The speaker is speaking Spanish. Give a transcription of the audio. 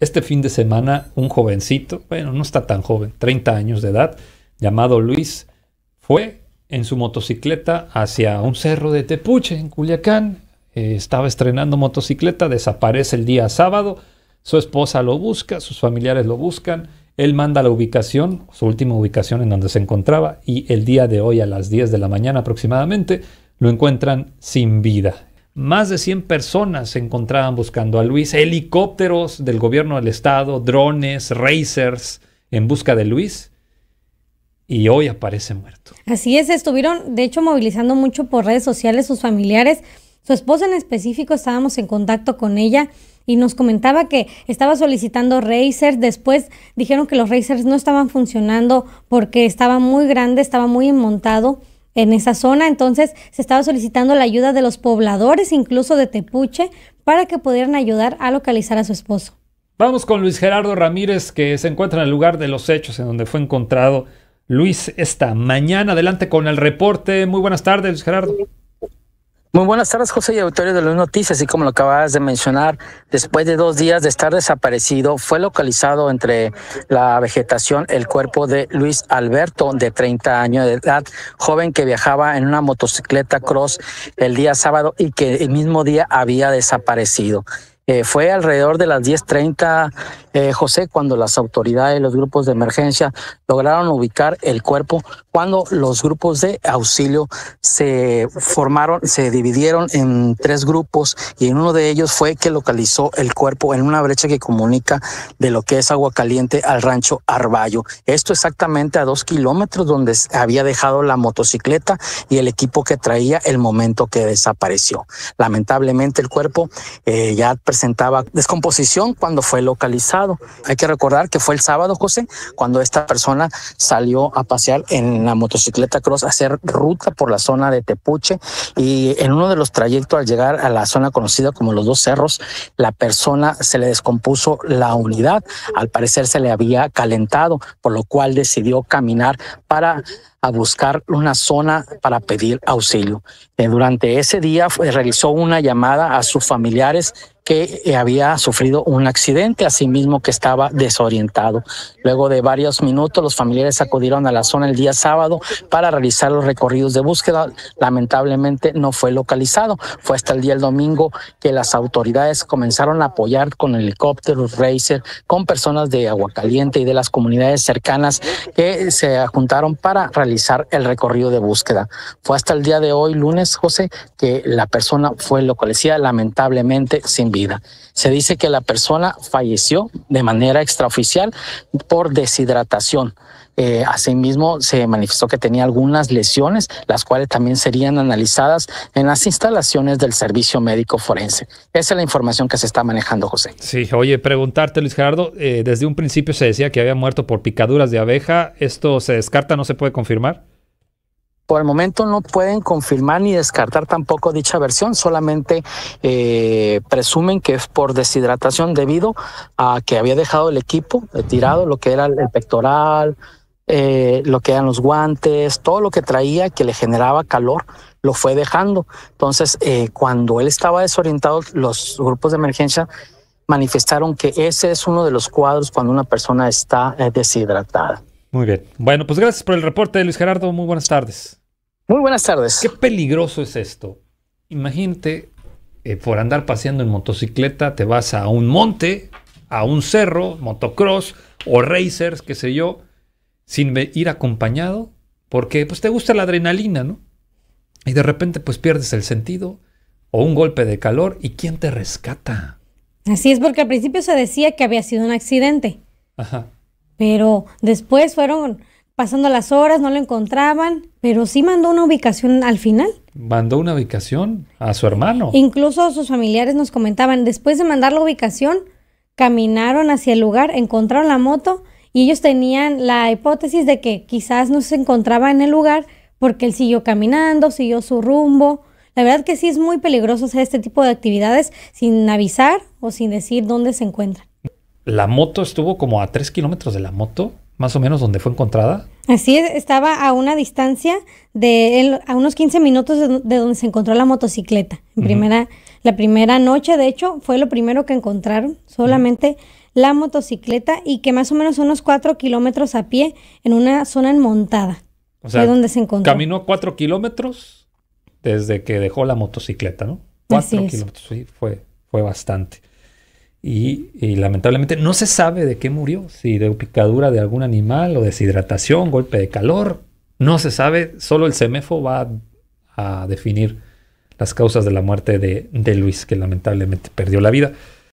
Este fin de semana un jovencito, bueno, no está tan joven, 30 años de edad, llamado Luis, fue en su motocicleta hacia un cerro de Tepuche, en Culiacán. Eh, estaba estrenando motocicleta, desaparece el día sábado, su esposa lo busca, sus familiares lo buscan, él manda la ubicación, su última ubicación en donde se encontraba, y el día de hoy a las 10 de la mañana aproximadamente lo encuentran sin vida. Más de 100 personas se encontraban buscando a Luis, helicópteros del gobierno del estado, drones, racers en busca de Luis. Y hoy aparece muerto. Así es, estuvieron de hecho movilizando mucho por redes sociales sus familiares. Su esposa en específico, estábamos en contacto con ella y nos comentaba que estaba solicitando racers, después dijeron que los racers no estaban funcionando porque estaba muy grande, estaba muy enmontado en esa zona. Entonces se estaba solicitando la ayuda de los pobladores, incluso de Tepuche, para que pudieran ayudar a localizar a su esposo. Vamos con Luis Gerardo Ramírez, que se encuentra en el lugar de los hechos, en donde fue encontrado Luis esta mañana. Adelante con el reporte. Muy buenas tardes, Luis Gerardo. Muy buenas tardes, José y auditorio de las noticias. Y como lo acabas de mencionar, después de dos días de estar desaparecido, fue localizado entre la vegetación el cuerpo de Luis Alberto, de 30 años de edad, joven que viajaba en una motocicleta cross el día sábado y que el mismo día había desaparecido. Eh, fue alrededor de las 10.30, eh, José, cuando las autoridades, y los grupos de emergencia lograron ubicar el cuerpo, cuando los grupos de auxilio se formaron, se dividieron en tres grupos y en uno de ellos fue que localizó el cuerpo en una brecha que comunica de lo que es agua caliente al rancho Arballo. Esto exactamente a dos kilómetros donde había dejado la motocicleta y el equipo que traía el momento que desapareció. Lamentablemente el cuerpo eh, ya presentaba descomposición cuando fue localizado. Hay que recordar que fue el sábado, José, cuando esta persona salió a pasear en la motocicleta cross a hacer ruta por la zona de Tepuche y en uno de los trayectos al llegar a la zona conocida como los dos cerros, la persona se le descompuso la unidad. Al parecer se le había calentado, por lo cual decidió caminar para a buscar una zona para pedir auxilio. Eh, durante ese día realizó una llamada a sus familiares que eh, había sufrido un accidente, asimismo que estaba desorientado. Luego de varios minutos, los familiares acudieron a la zona el día sábado para realizar los recorridos de búsqueda. Lamentablemente no fue localizado. Fue hasta el día el domingo que las autoridades comenzaron a apoyar con helicópteros, racer, con personas de Aguacaliente y de las comunidades cercanas que se juntaron para realizar realizar el recorrido de búsqueda. Fue hasta el día de hoy, lunes, José, que la persona fue localizada lamentablemente sin vida. Se dice que la persona falleció de manera extraoficial por deshidratación. Eh, asimismo, se manifestó que tenía algunas lesiones, las cuales también serían analizadas en las instalaciones del servicio médico forense. Esa es la información que se está manejando, José. Sí, oye, preguntarte, Luis Gerardo, eh, desde un principio se decía que había muerto por picaduras de abeja. ¿Esto se descarta, no se puede confirmar? Por el momento no pueden confirmar ni descartar tampoco dicha versión, solamente eh, presumen que es por deshidratación debido a que había dejado el equipo tirado, lo que era el pectoral, eh, lo que eran los guantes, todo lo que traía que le generaba calor, lo fue dejando. Entonces, eh, cuando él estaba desorientado, los grupos de emergencia manifestaron que ese es uno de los cuadros cuando una persona está eh, deshidratada. Muy bien. Bueno, pues gracias por el reporte, Luis Gerardo. Muy buenas tardes. Muy buenas tardes. Qué peligroso es esto. Imagínate, por andar paseando en motocicleta, te vas a un monte, a un cerro, motocross o racers, qué sé yo, sin ir acompañado, porque pues te gusta la adrenalina, ¿no? Y de repente pues pierdes el sentido o un golpe de calor y ¿quién te rescata? Así es, porque al principio se decía que había sido un accidente. Ajá. Pero después fueron pasando las horas, no lo encontraban, pero sí mandó una ubicación al final. Mandó una ubicación a su hermano. Incluso sus familiares nos comentaban, después de mandar la ubicación, caminaron hacia el lugar, encontraron la moto y ellos tenían la hipótesis de que quizás no se encontraba en el lugar porque él siguió caminando, siguió su rumbo. La verdad que sí es muy peligroso hacer este tipo de actividades sin avisar o sin decir dónde se encuentra. La moto estuvo como a tres kilómetros de la moto, más o menos donde fue encontrada. Así estaba a una distancia de él, a unos 15 minutos de, donde se encontró la motocicleta, en primera la primera noche, de hecho, fue lo primero que encontraron, solamente la motocicleta y que más o menos unos cuatro kilómetros a pie en una zona enmontada. O sea, donde se encontró. Caminó cuatro kilómetros desde que dejó la motocicleta, ¿no? Cuatro kilómetros, sí, fue, fue bastante. Y, lamentablemente no se sabe de qué murió, si de picadura de algún animal o deshidratación, golpe de calor, no se sabe, solo el CEMEFO va a definir las causas de la muerte de, de Luis, que lamentablemente perdió la vida.